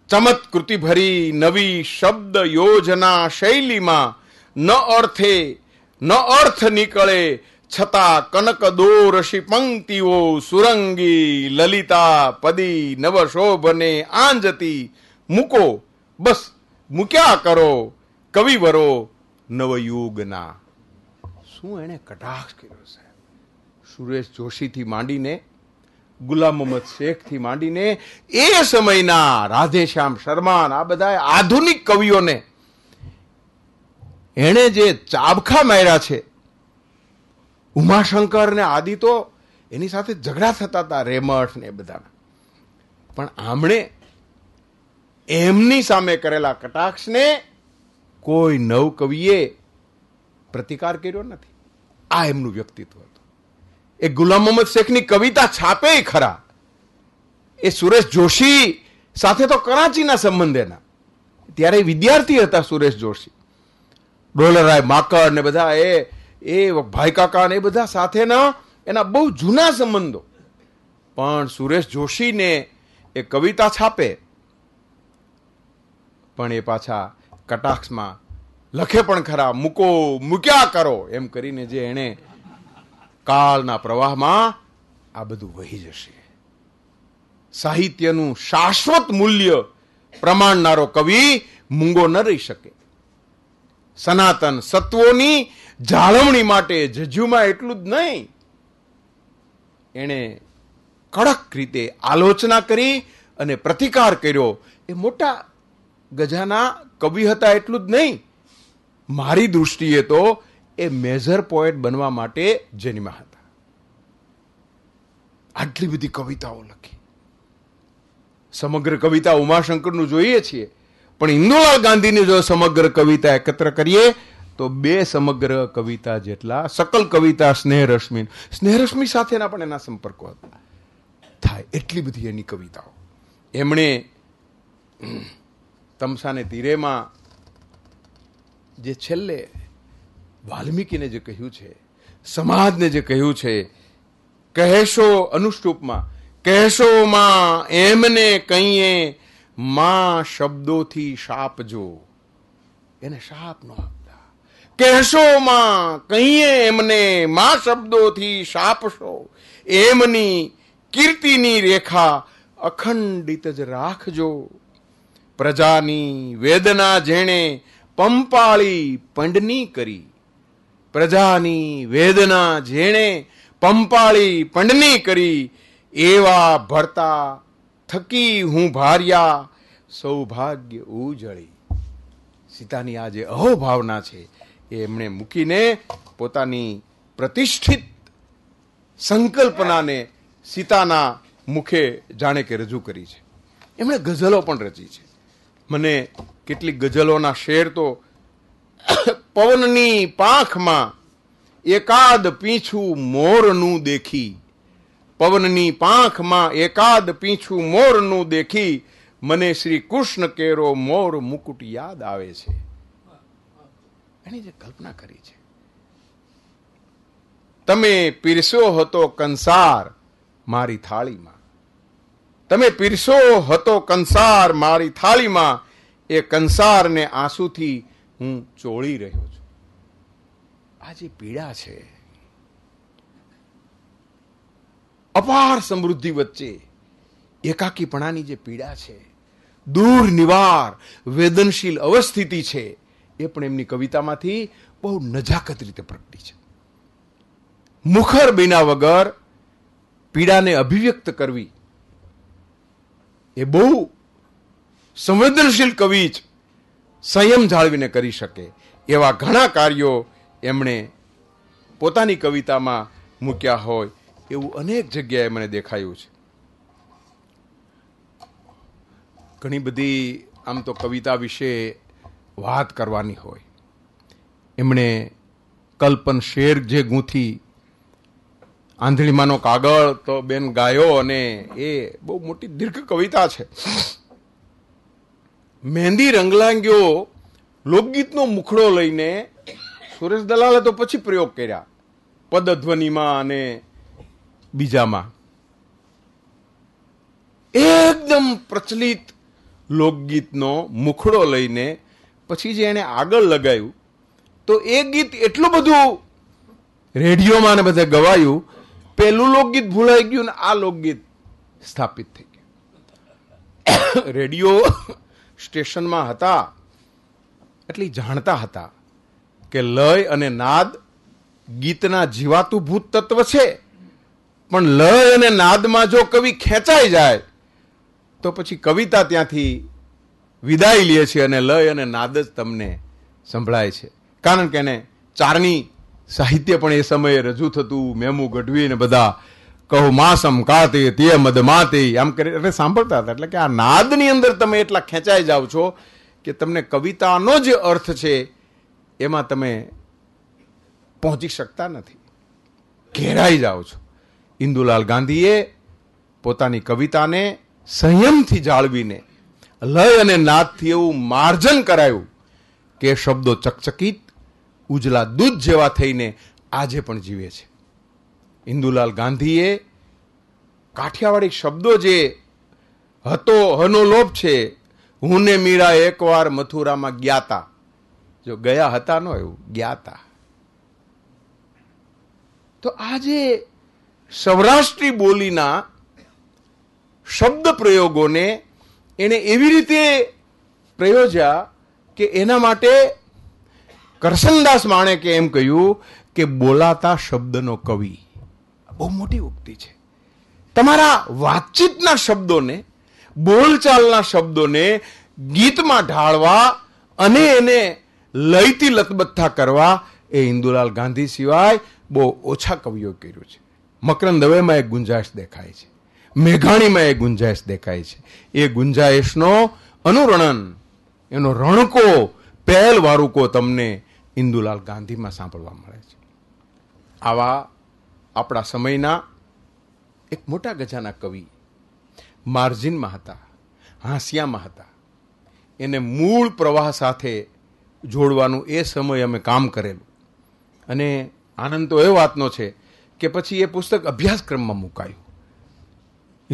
ચમત્કૃતિ ભરી નવી શબ્દ યોજના શૈલીમાં ન અર્થે ન અર્થ નીકળે છતાં કનક દોરશી પંક્તિઓ સુરંગી લલિતા પદી નવશોભને આંજતી મૂકો બસ મૂક્યા કરો કવિવરો નવયુગના શું એણે કટાક્ષ કર્યો છે સુરેશ જોશીથી માંડીને ગુલામ મોહમ્મદ શેખથી માંડીને એ સમયના રાધેશ્યામ શર્મા આ બધા આધુનિક કવિઓને એણે જે ચાબખા માર્યા છે ઉમાશંકર ને આદિ તો એની સાથે ઝઘડા થતા હતા રેમઠ ને બધા પણ આમણે એમની સામે કરેલા કટાક્ષને કોઈ નવ કવિએ પ્રતિકાર કર્યો નથી આ એમનું વ્યક્તિત્વ હતું એ ગુલામ મોહમ્મદ શેખની કવિતા છાપે ખરા એ સુરેશ જોશી સાથે તો કરાચીના સંબંધેના ત્યારે વિદ્યાર્થી હતા સુરેશ જોશી ડોલરાય માકડ ને બધા એ એ ભાઈ કાકા ને એ બધા સાથેના એના બહુ જૂના સંબંધો પણ સુરેશ જોશીને એ કવિતા છાપે પણ એ પાછા કટાક્ષમાં લખે પણ ખરા મૂકો મૂક્યા કરો એમ કરીને જે એણે કાળના પ્રવાહમાં આ બધું વહી જશે સાહિત્યનું શાશ્વત મૂલ્ય પ્રમાણનારો કવિ મૂંગો ન રહી શકે સનાતન સત્વોની જાળવણી માટે જજુમાં એટલું જ નહીં એણે કડક રીતે આલોચના કરી અને પ્રતિકાર કર્યો એ મોટા ગજાના કવિ હતા એટલું જ નહીં મારી દૃષ્ટિએ તો એ મેજર પોએટ બનવા માટે જન્મ્યા હતા આટલી બધી કવિતાઓ લખી સમગ્ર કવિતા ઉમાશંકરનું જોઈએ છીએ પણ ઇન્દુલાલ ગાંધીની જો સમગ્ર કવિતા એકત્ર કરીએ તો બે સમગ્ર કવિતા જેટલા સકલ કવિતા સ્નેહરશ્મિ સ્નેહરશ્મિ સાથેના પણ એના સંપર્કો હતા થાય એટલી બધી એની કવિતાઓ એમણે તમસાને તીરેમાં જે છેલ્લે વાલ્મીકીને જે કહ્યું છે સમાજને જે કહ્યું છે કહેશો અનુષ્ટુપમાં કહેશોમાં એમને કહીએ માં શબ્દોથી શાપ એને શાપ ન આપતા કહેશો માં કહીએ એમને માં શબ્દોથી શાપશો એમની કીર્તિની રેખા અખંડિત જ રાખજો પ્રજાની વેદના જેણે પંપાળી પંડની કરી પ્રજાની વેદના જેણે પંપાળી પંડની કરી એવા ભરતા થકી હું ભાર્યા સૌભાગ્ય ઉજળી સીતાની આ જે અહોભાવના છે એ એમણે મૂકીને પોતાની પ્રતિષ્ઠિત સંકલ્પનાને સીતાના મુખે જાણે કે રજૂ કરી છે એમણે ગઝલો પણ રચી છે મને કેટલીક ગઝલોના શેર તો પવનની પાંખમાં એકાદ પીછું મોરનું દેખી પવનની પાંખમાં એકાદ પીછું મોરનું દેખી મને શ્રી કૃષ્ણ કેરો મોર મુકુટ યાદ આવે છે એની જે કલ્પના કરી છે તમે પીરસ્યો હતો કંસાર મારી થાળીમાં તમે પીરસ્યો હતો કંસાર મારી થાળીમાં એ કંસારને આંસુથી હું ચોળી રહ્યો છું આ જે પીડા છે અપાર સમૃદ્ધિ વચ્ચે એકાકીપણાની જે પીડા છે દૂર નિવાર વેદનશીલ અવસ્થિતિ છે એ પણ એમની કવિતામાંથી બહુ નજાકત રીતે પ્રગટી છે મુખર બિના વગર પીડાને અભિવ્યક્ત કરવી એ બહુ સંવેદનશીલ કવિ જ સંયમ જાળવીને કરી શકે એવા ઘણા કાર્યો એમણે પોતાની કવિતામાં મૂક્યા હોય એવું અનેક જગ્યાએ મને દેખાયું છે ઘણી બધી આમ તો કવિતા વિશે વાત કરવાની હોય એમણે કલ્પન શેર જે ગૂંથી આંધળીમાંનો કાગળ તો બેન ગાયો અને એ બહુ મોટી દીર્ઘ કવિતા છે મહેંદી રંગલાંગીઓ લોકગીતનો મુખડો લઈને સુરેશ દલાલે તો પછી પ્રયોગ કર્યા પદ ધ્વનિમાં અને બીજામાં એકદમ પ્રચલિત લોકગીતનો મુખડો લઈને પછી જે એણે આગળ લગાવ્યું તો એ ગીત એટલું બધું રેડિયોમાં ને બધે ગવાયું પહેલું લોકગીત ભૂલાઈ ગયું ને આ લોકગીત સ્થાપિત થઈ ગયું રેડિયો સ્ટેશનમાં હતા એટલી જાણતા હતા કે લય અને નાદ ગીતના જીવાતું ભૂત તત્વ છે પણ લય અને નાદમાં જો કવિ ખેંચાઈ જાય તો પછી કવિતા ત્યાંથી વિદાય લે છે અને લય અને નાદ જ તમને સંભળાય છે કારણ કે એને ચારની સાહિત્ય પણ એ સમયે રજૂ થતું મેમુ ગઢવી ને બધા કહો માસમ કાતે તે મદમાતે આમ કરી એટલે સાંભળતા હતા એટલે કે આ નાદની અંદર તમે એટલા ખેંચાઈ જાઓ છો કે તમને કવિતાનો જે અર્થ છે એમાં તમે પહોંચી શકતા નથી ઘેરાઈ જાઓ છો ઇન્દુલાલ ગાંધીએ પોતાની કવિતાને સંયમથી જાળવીને લય અને નાદથી એવું માર્જન કરાયું કે શબ્દો ચકચકિત ઉજલા દૂધ જેવા થઈને આજે પણ જીવે છે ઇન્દુલાલ ગાંધીએ કાઠિયાવાડી શબ્દો જે હતો હનો લોભ છે હું ને મીરા એકવાર મથુરામાં ગયા હતા જો ગયા હતા નો એવું ગયાતા તો આજે સૌરાષ્ટ્રી બોલીના શબ્દ પ્રયોગોને એણે એવી રીતે પ્રયોજ્યા કે એના માટે કરસનદાસ માણેકે એમ કહ્યું કે બોલાતા શબ્દનો કવિ બહુ મોટી ઉક્તિ છે તમારા વાતચીતના શબ્દોને બોલચાલના શબ્દોને ગીતમાં ઢાળવા અને એને લયથી લતબથ્થા કરવા એ ઇન્દુલાલ ગાંધી સિવાય બહુ ઓછા કવિઓ કર્યું છે મકરંદ દવેમાં એક ગુંજાશ દેખાય છે મેઘાણીમાં એ ગુંજાશ દેખાય છે એ ગુંજાયશનો અનુરણન એનો રણકો પહેલ વારુકો તમને ઇન્દુલાલ ગાંધીમાં સાંભળવા મળે છે આવા આપણા સમયના એક મોટા ગજાના કવિ માર્જિનમાં હતા હાંસિયામાં હતા એને મૂળ પ્રવાહ સાથે જોડવાનું એ સમય અમે કામ કરેલું અને આનંદ તો એ વાતનો છે કે પછી એ પુસ્તક અભ્યાસક્રમમાં મુકાયું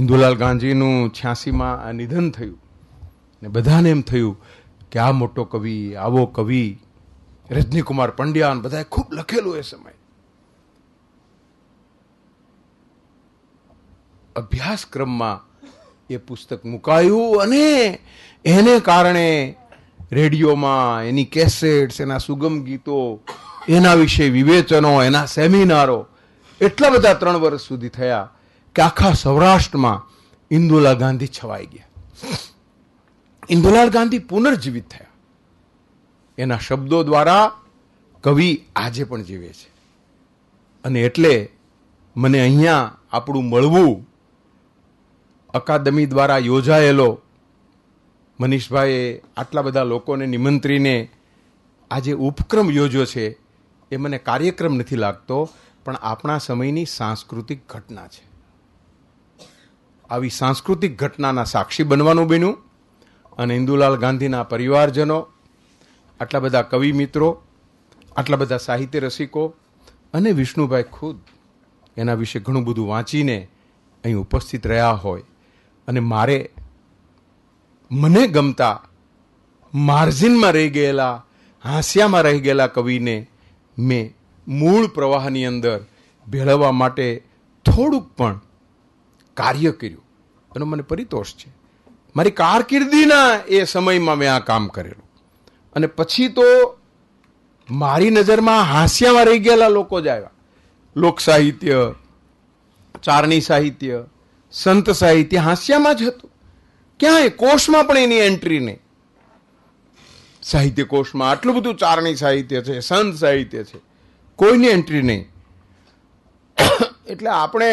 ઇન્દુલાલ ગાંધીનું છ્યાસીમાં નિધન થયું ને બધાને એમ થયું કે આ મોટો કવિ આવો કવિ રજનીકુમાર પંડ્યા બધાએ ખૂબ લખેલું એ સમયે અભ્યાસક્રમમાં એ પુસ્તક મુકાયું અને એને કારણે રેડિયોમાં એની કેસેટ્સ એના સુગમ ગીતો એના વિશે વિવેચનો એના સેમિનારો એટલા બધા ત્રણ વર્ષ સુધી થયા કે આખા સૌરાષ્ટ્રમાં ઇન્દુલા ગાંધી છવાઈ ગયા ઇન્દુલાલ ગાંધી પુનર્જીવિત થયા એના શબ્દો દ્વારા કવિ આજે પણ જીવે છે અને એટલે મને અહીંયા આપણું મળવું અકાદમી દ્વારા યોજાયેલો મનીષભાઈએ આટલા બધા લોકોને નિમંત્રીને આ જે ઉપક્રમ યોજ્યો છે એ મને કાર્યક્રમ નથી લાગતો પણ આપણા સમયની સાંસ્કૃતિક ઘટના છે આવી સાંસ્કૃતિક ઘટનાના સાક્ષી બનવાનું બન્યું અને ઇન્દુલાલ ગાંધીના પરિવારજનો આટલા બધા કવિ મિત્રો આટલા બધા સાહિત્ય રસિકો અને વિષ્ણુભાઈ ખુદ એના વિશે ઘણું બધું વાંચીને અહીં ઉપસ્થિત રહ્યા હોય અને મારે મને ગમતા માર્જિનમાં રહી ગયેલા હાંસિયામાં રહી ગયેલા કવિને મેં મૂળ પ્રવાહની અંદર ભેળવવા માટે થોડુંક પણ કાર્ય કર્યું એનો મને પરિતોષ છે મારી કારકિર્દીના એ સમયમાં મેં આ કામ કરેલું અને પછી તો મારી નજરમાં હાસ્યામાં રહી ગયેલા લોકો જ આવ્યા લોક સાહિત્ય ચારણી સાહિત્ય સંત સાહિત્ય હાસ્યામાં જ હતું ક્યાંય કોષમાં પણ એની એન્ટ્રી નહીં સાહિત્ય કોષમાં આટલું બધું ચારણી સાહિત્ય છે સંત સાહિત્ય છે કોઈની એન્ટ્રી નહીં એટલે આપણે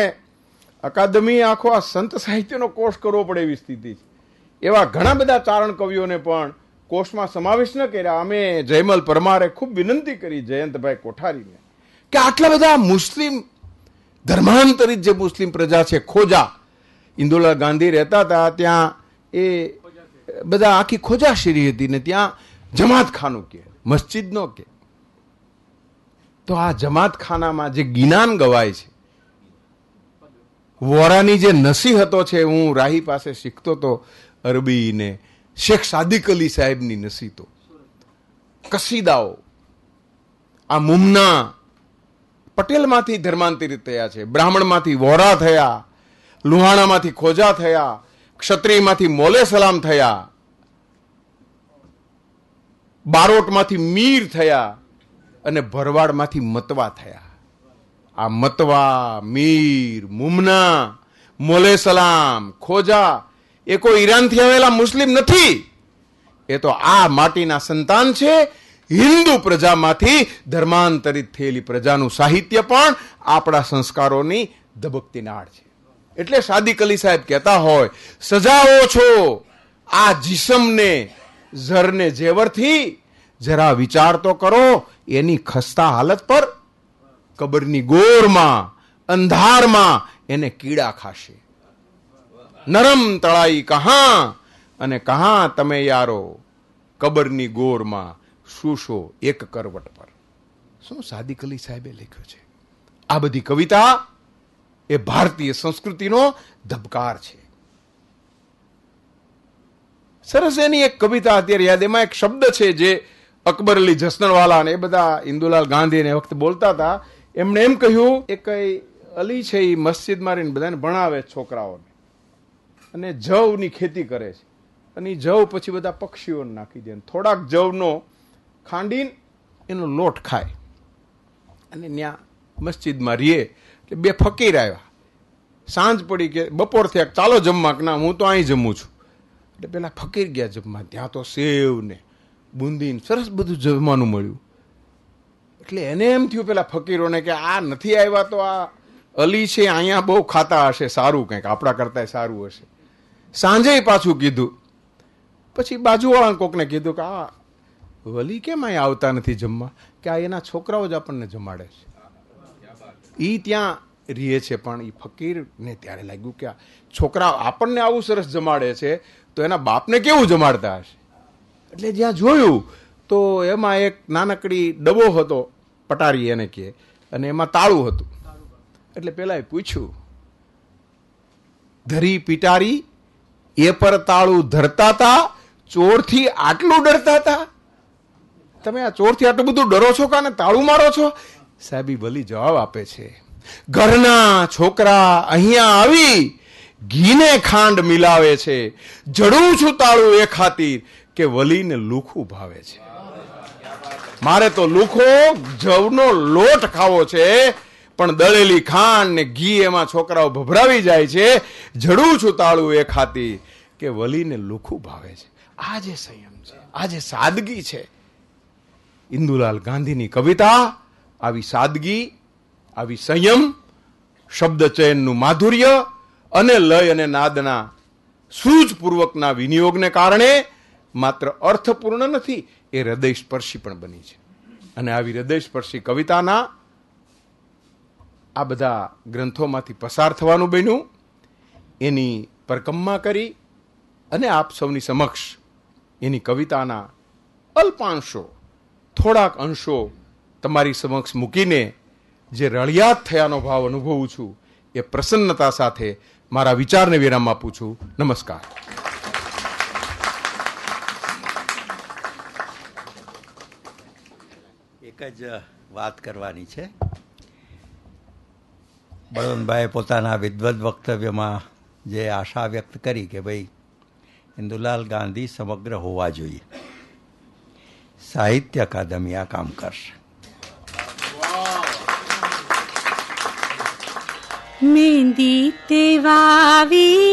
અકાદમી આખો આ સંત સાહિત્યનો કોર્સ કરવો પડે એવી સ્થિતિ છે એવા ઘણા બધા ચારણ કવિઓને પણ કોષમાં સમાવેશ ન કર્યા અમે જયમલ પરમારે ખૂબ વિનંતી કરી જયંતભાઈ કોઠારીને કે આટલા બધા મુસ્લિમ ધર્માંતરિત જે મુસ્લિમ પ્રજા છે ખોજા ઇન્દુલા ગાંધી રહેતા હતા ત્યાં એ બધા આખી ખોજા ખોજાશીરી હતી ને ત્યાં જમાતખાનું કે મસ્જિદનો કે તો આ જમાતખાનામાં જે જ્ઞાન ગવાય છે વોરાની જે હતો છે હું રાહી પાસે શીખતો તો અરબીને શેખ સાદિક અલી સાહેબની નસીતો કસીદાઓ આ મુમના પટેલમાંથી ધર્માંતરિત થયા છે બ્રાહ્મણમાંથી વોરા થયા લુહાણામાંથી ખોજા થયા ક્ષત્રિયમાંથી મોલે સલામ થયા બારોટમાંથી મીર થયા અને ભરવાડમાંથી મતવા થયા આ મતવા મીર મુમના મોલે સલામ ખોજા એ કોઈ ઈરાનથી આવેલા મુસ્લિમ નથી એ તો આ માટીના સંતાન છે હિન્દુ પ્રજામાંથી ધર્માંતરિત થયેલી પ્રજાનું સાહિત્ય પણ આપણા સંસ્કારોની ધબકતી નાળ છે એટલે સાદી કલી સાહેબ કહેતા હોય સજાઓ છો આ જીસમને ઝરને જેવરથી જરા વિચાર તો કરો એની ખસ્તા હાલત પર કબરની ગોરમાં અંધારમાં એને કીડા ખાશે નરમ તળાઈ કહા અને કહા તમે યારો કબરની ગોરમાં શુશો એક કરવટ પર શું સાદિક અલી સાહેબે લખ્યો છે આ બધી કવિતા એ ભારતીય સંસ્કૃતિનો ધબકાર છે સરસ એની એક કવિતા અત્યારે યાદ એમાં એક શબ્દ છે જે અકબરલી અલી અને એ બધા ઇન્દુલાલ ગાંધી ને વખતે બોલતા હતા એમણે એમ કહ્યું એ કઈ અલી છે એ મસ્જિદમાં રહીને બધાને ભણાવે છોકરાઓને અને જવની ખેતી કરે છે અને જવ પછી બધા પક્ષીઓને નાખી દે થોડાક જવનો ખાંડીને એનો લોટ ખાય અને ત્યાં મસ્જિદમાં રહીએ એટલે બે ફકીર આવ્યા સાંજ પડી કે બપોર થયા ચાલો જમવા કે ના હું તો અહીં જમું છું એટલે પેલા ફકીર ગયા જમવા ત્યાં તો સેવ ને બુંદીને સરસ બધું જમવાનું મળ્યું એટલે એને એમ થયું પેલા ફકીરોને કે આ નથી આવ્યા તો આ અલી છે અહીંયા બહુ ખાતા હશે સારું કંઈક આપણા કરતાંય સારું હશે સાંજે પાછું કીધું પછી બાજુવાળા કોકને કીધું કે આ વલી કેમ અહીંયા આવતા નથી જમવા કે આ એના છોકરાઓ જ આપણને જમાડે છે એ ત્યાં રીએ છે પણ એ ફકીરને ત્યારે લાગ્યું કે આ છોકરા આપણને આવું સરસ જમાડે છે તો એના બાપને કેવું જમાડતા હશે એટલે જ્યાં જોયું તો એમાં એક નાનકડી ડબો હતો પટારી એને કહે અને એમાં તાળું હતું એટલે પેલા પૂછ્યું ધરી પિટારી એ પર તાળું ધરતા હતા ચોરથી આટલું ડરતા હતા તમે આ ચોરથી આટલું બધું ડરો છો કાને તાળું મારો છો સાહેબી ભલી જવાબ આપે છે ઘરના છોકરા અહીંયા આવી ઘીને ખાંડ મિલાવે છે જડું છું તાળું એ ખાતી કે વલીને લુખું ભાવે છે મારે તો લુખો જવનો લોટ ખાવો છે પણ દળેલી ખાંડ ને ઘી એમાં છોકરાઓ ભભરાવી જાય છે જડું છુતાળું એ ખાતી કે વલીને લુખું ભાવે છે આ જે સંયમ છે આ જે સાદગી છે ઇન્દુલાલ ગાંધીની કવિતા આવી સાદગી આવી સંયમ શબ્દ શબ્દચયનનું માધુર્ય અને લય અને નાદના સૂઝપૂર્વકના વિનિયોગને કારણે માત્ર અર્થપૂર્ણ નથી એ હૃદયસ્પર્શી પણ બની છે અને આવી હૃદયસ્પર્શી કવિતાના આ બધા ગ્રંથોમાંથી પસાર થવાનું બન્યું એની પરકમ્મા કરી અને આપ સૌની સમક્ષ એની કવિતાના અલ્પાંશો થોડાક અંશો તમારી સમક્ષ મૂકીને જે રળિયાત થયાનો ભાવ અનુભવું છું એ પ્રસન્નતા સાથે મારા વિચારને વિરામ આપું છું નમસ્કાર એક જ વાત કરવાની છે બળવંતભાઈએ પોતાના વિદ્વત વક્તવ્યમાં જે આશા વ્યક્ત કરી કે ભાઈ ઇન્દુલાલ ગાંધી સમગ્ર હોવા જોઈએ સાહિત્ય અકાદમી આ કામ કરશે મેંદી તે વાવી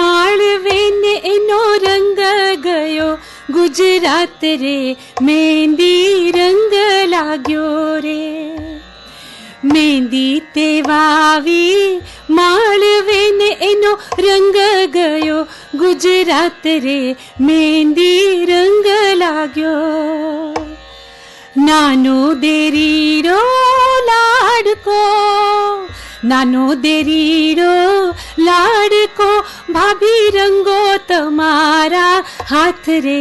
માળવેને એનો રંગ ગયો गुजरात रे मेहंदी रंग लाग्यो रे मेहंदी तेवावी माळवेने एनो रंग गयो गुजरात रे मेहंदी रंग लाग्यो नानो देरी रो लाडको નાનો દેરીડો લાડકો ભાભી રંગો તમારા હાથ રે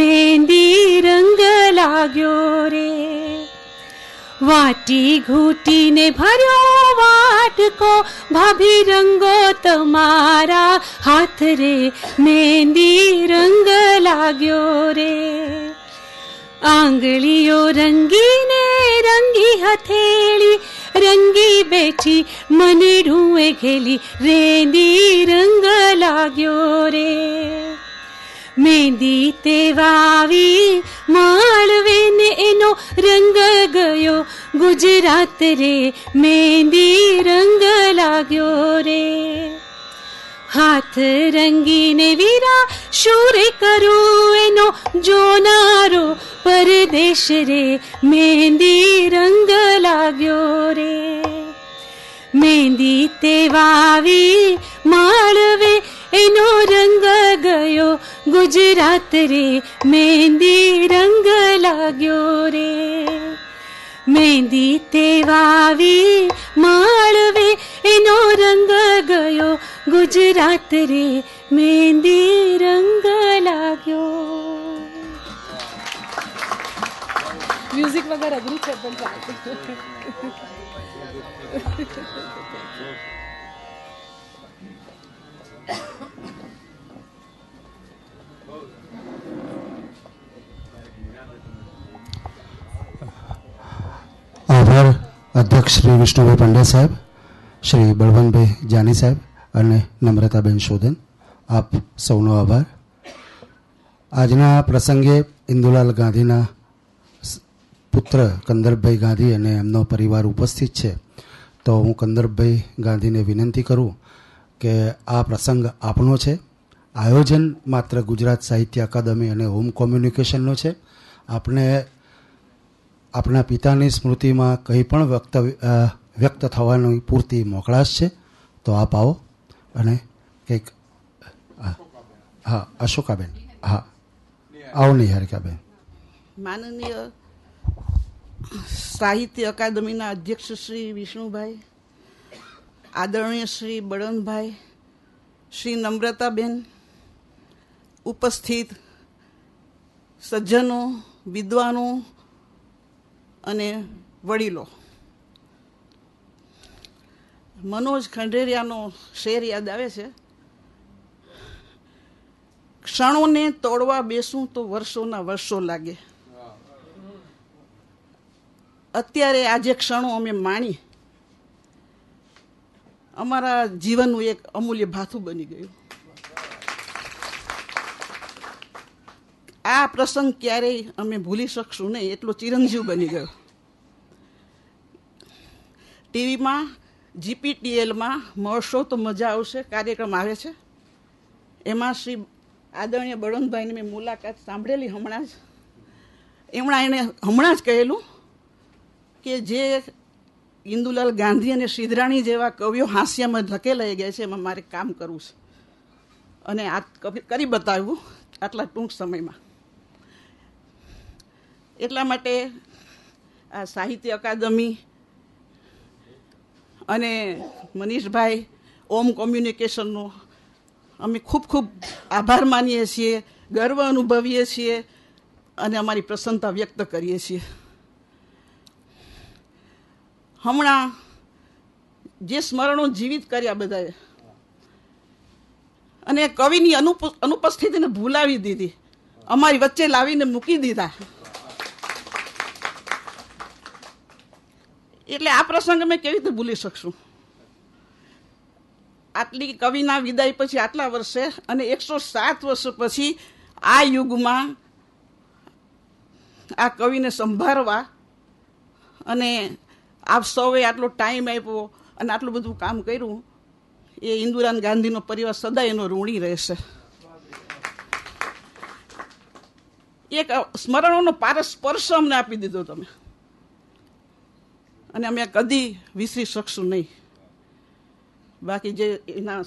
મહેંદી રંગ લાગ્યો રે વાટી ઘૂટીને ભર્યો વાટકો ભાભી રંગો તમારા હાથ રે મહેંદી રંગ લાગ્યો રે આંગળીઓ રંગીને રંગી હથેળી રંગી બેઠી મને ઢૂંએ ખેલી રેંદી રંગ લાગ્યો રે મેંદી તે વાવી માળવે ને એનો રંગ ગયો ગુજરાત રે મેંદી રંગ લાગ્યો રે હાથ રંગીને વીરા શૂરે કરું એનો જોનારો પરદેશ રે મહેંદી રંગ લાગ્યો મહેંદી તે વાવી માળવે એનો રંગ ગયો ગુજરાત રે મહેંદી રંગ લાગ્યો રે મહેંદી તે વાવી માળવે એનો રંગ ગયો ગુજરાત રે મહેંદી રંગ લાગ્યો મ્યુઝિક વગર અઘરું છે પણ આભાર અધ્યક્ષ શ્રી વિષ્ણુભાઈ પંડ્યા સાહેબ શ્રી બળવંતભાઈ જાની સાહેબ અને નમ્રતાબેન શોધન આપ સૌનો આભાર આજના પ્રસંગે ઇન્દુલાલ ગાંધીના પુત્ર કંદરભાઈ ગાંધી અને એમનો પરિવાર ઉપસ્થિત છે તો હું કંદરભાઈ ગાંધીને વિનંતી કરું કે આ પ્રસંગ આપનો છે આયોજન માત્ર ગુજરાત સાહિત્ય અકાદમી અને હોમ કોમ્યુનિકેશનનો છે આપણે આપણા પિતાની સ્મૃતિમાં કંઈ પણ વક્તવ્ય વ્યક્ત થવાની પૂરતી મોકળાશ છે તો આપ આવો અને કંઈક હા અશોકાબેન હા આવો નિહારિકાબેન માનનીય સાહિત્ય અકાદમીના અધ્યક્ષ શ્રી વિષ્ણુભાઈ આદરણીય શ્રી બળનભાઈ શ્રી નમ્રતાબેન ઉપસ્થિત સજ્જનો વિદ્વાનો અને વડીલો મનોજ ખંડેરિયાનો શેર યાદ આવે છે ક્ષણોને તોડવા બેસું તો વર્ષોના વર્ષો લાગે અત્યારે આજે ક્ષણો અમે માણી અમારા જીવનનું એક અમૂલ્ય ભાથું બની ગયું આ પ્રસંગ ક્યારેય અમે ભૂલી શકશું નહીં એટલો ચિરંજીવ બની ગયો ટીવીમાં જીપીટીએલમાં મળશો તો મજા આવશે કાર્યક્રમ આવે છે એમાં શ્રી આદરણીય બળવંતભાઈની મેં મુલાકાત સાંભળેલી હમણાં જ એમણે એણે હમણાં જ કહેલું કે જે ઇન્દુલાલ ગાંધી અને સિદ્ધરાણી જેવા કવિઓ હાસ્યમાં ધકેલાઈ ગયા છે એમાં મારે કામ કરવું છે અને આ કરી બતાવ્યું આટલા ટૂંક સમયમાં એટલા માટે આ સાહિત્ય અકાદમી અને મનીષભાઈ ઓમ કોમ્યુનિકેશનનો અમે ખૂબ ખૂબ આભાર માનીએ છીએ ગર્વ અનુભવીએ છીએ અને અમારી પ્રસન્નતા વ્યક્ત કરીએ છીએ હમણાં જે સ્મરણો જીવિત કર્યા બધાએ અને કવિની અનુપસ્થિતિને ભૂલાવી દીધી અમારી વચ્ચે લાવીને મૂકી દીધા એટલે આ પ્રસંગ અમે કેવી રીતે ભૂલી શકશું આટલી કવિના વિદાય પછી આટલા વર્ષે અને એકસો સાત વર્ષ પછી આ યુગમાં આ કવિને સંભાળવા અને આપ સૌએ આટલો ટાઈમ આપ્યો અને આટલું બધું કામ કર્યું એ ઇન્દુરાન ગાંધીનો પરિવાર સદાય એનો ઋણી રહેશે એક સ્મરણોનો પારસ્પર્શ અમને આપી દીધો તમે અને અમે કદી વિસરી શકશું નહીં બાકી જે એના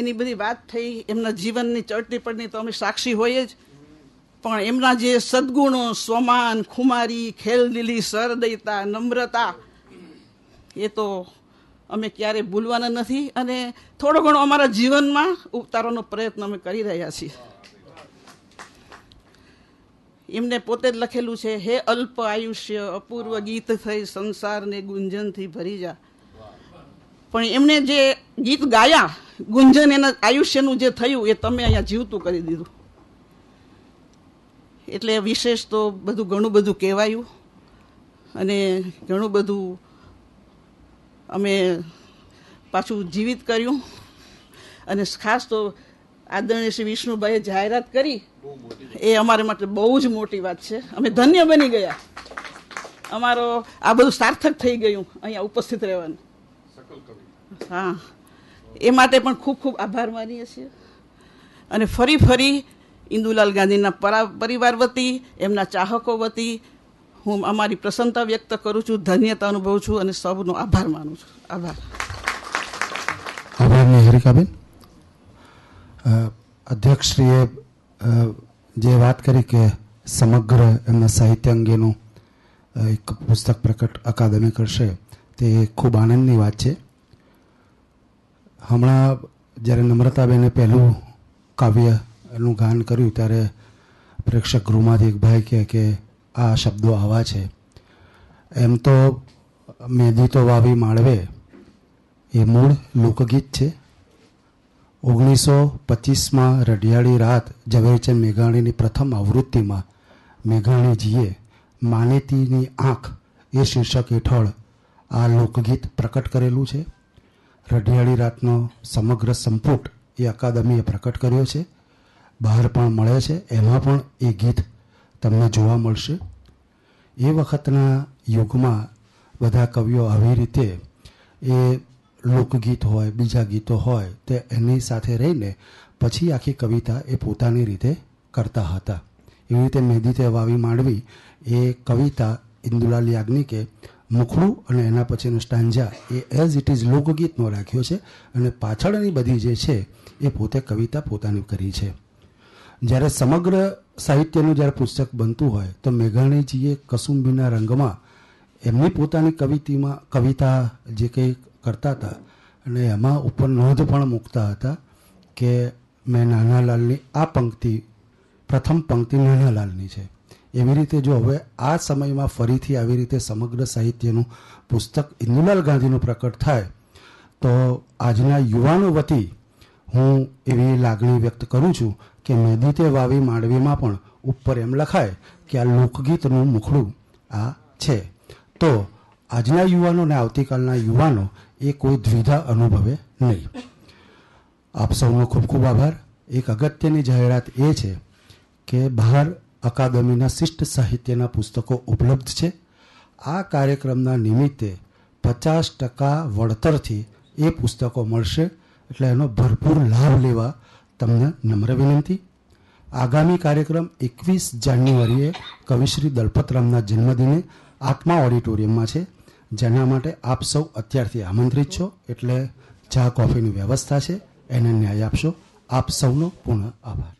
એની બધી વાત થઈ એમના જીવનની ચડતી પડની તો અમે સાક્ષી હોઈએ જ પણ એમના જે સદગુણો સ્વમાન ખુમારી ખેલદિલી સરદયતા નમ્રતા એ તો અમે ક્યારે ભૂલવાના નથી અને થોડો ઘણો અમારા જીવનમાં ઉતારવાનો પ્રયત્ન અમે કરી રહ્યા છીએ એમને પોતે જ લખેલું છે હે અલ્પ આયુષ્ય અપૂર્વ ગીત થઈ સંસારને ગુંજનથી ભરી જા પણ એમને જે ગીત ગાયા ગુંજન એના આયુષ્યનું જે થયું એ તમે અહીંયા જીવતું કરી દીધું એટલે વિશેષ તો બધું ઘણું બધું કહેવાયું અને ઘણું બધું અમે પાછું જીવિત કર્યું અને ખાસ તો આદરણીય શ્રી વિષ્ણુભાઈએ જાહેરાત કરી એ અમારા માટે બહુ જ મોટી વાત છે અમે ધન્ય બની ગયા અમારો આ બધું સાર્થક થઈ ગયું અહીંયા ઉપસ્થિત રહેવાનું હા એ માટે પણ ખૂબ ખૂબ આભાર માનીએ છીએ અને ફરી ફરી ઇન્દુલાલ ગાંધીના પરિવાર વતી એમના ચાહકો વતી હું અમારી પ્રસન્નતા વ્યક્ત કરું છું ધન્યતા અનુભવું છું અને સૌનો આભાર માનું છું આભાર આભાર હરિકાબેન અધ્યક્ષશ્રીએ જે વાત કરી કે સમગ્ર એમના સાહિત્ય અંગેનું એક પુસ્તક પ્રકટ અકાદમી કરશે તે ખૂબ આનંદની વાત છે હમણાં જ્યારે નમ્રતાબેને પહેલું કાવ્ય એનું ગાન કર્યું ત્યારે પ્રેક્ષક ગૃહમાંથી એક ભાઈ કહે કે આ શબ્દો આવા છે એમ તો મેંદી તો વાવી માળવે એ મૂળ લોકગીત છે ઓગણીસો પચીસમાં રઢિયાળી રાત ઝવેરચંદ મેઘાણીની પ્રથમ આવૃત્તિમાં મેઘાણીજીએ માનેતીની આંખ એ શીર્ષક હેઠળ આ લોકગીત પ્રકટ કરેલું છે રઢિયાળી રાતનો સમગ્ર સંપુટ એ અકાદમીએ પ્રકટ કર્યો છે બહાર પણ મળે છે એમાં પણ એ ગીત તમને જોવા મળશે એ વખતના યુગમાં બધા કવિઓ આવી રીતે એ લોકગીત હોય બીજા ગીતો હોય તે એની સાથે રહીને પછી આખી કવિતા એ પોતાની રીતે કરતા હતા એવી રીતે મહેદી તે વાવી માંડવી એ કવિતા ઇન્દુલાલ યાજ્ઞિકે મુખડું અને એના પછીનું સ્ટાંજા એ એઝ ઇટ ઇઝ લોકગીતનો રાખ્યો છે અને પાછળની બધી જે છે એ પોતે કવિતા પોતાની કરી છે જ્યારે સમગ્ર સાહિત્યનું જ્યારે પુસ્તક બનતું હોય તો મેઘાણીજીએ કસુંબીના રંગમાં એમની પોતાની કવિતીમાં કવિતા જે કંઈ કરતા હતા અને એમાં ઉપર નોંધ પણ મૂકતા હતા કે મેં નાનાલાલની આ પંક્તિ પ્રથમ પંક્તિ નાનાલાલની છે એવી રીતે જો હવે આ સમયમાં ફરીથી આવી રીતે સમગ્ર સાહિત્યનું પુસ્તક ઇન્દુલાલ ગાંધીનું પ્રકટ થાય તો આજના યુવાનો વતી હું એવી લાગણી વ્યક્ત કરું છું કે નદી તે વાવી માંડવીમાં પણ ઉપર એમ લખાય કે આ લોકગીતનું મુખડું આ છે તો આજના યુવાનો અને આવતીકાલના યુવાનો એ કોઈ દ્વિધા અનુભવે નહીં આપ સૌનો ખૂબ ખૂબ આભાર એક અગત્યની જાહેરાત એ છે કે બહાર અકાદમીના શિષ્ટ સાહિત્યના પુસ્તકો ઉપલબ્ધ છે આ કાર્યક્રમના નિમિત્તે પચાસ ટકા વળતરથી એ પુસ્તકો મળશે એટલે એનો ભરપૂર લાભ લેવા તમને નમ્ર વિનંતી આગામી કાર્યક્રમ એકવીસ જાન્યુઆરીએ કવિશ્રી દલપતરામના જન્મદિને આત્મા ઓડિટોરિયમમાં છે જેના માટે આપ સૌ અત્યારથી આમંત્રિત છો એટલે ચા કોફીની વ્યવસ્થા છે એને ન્યાય આપશો આપ સૌનો પૂર્ણ આભાર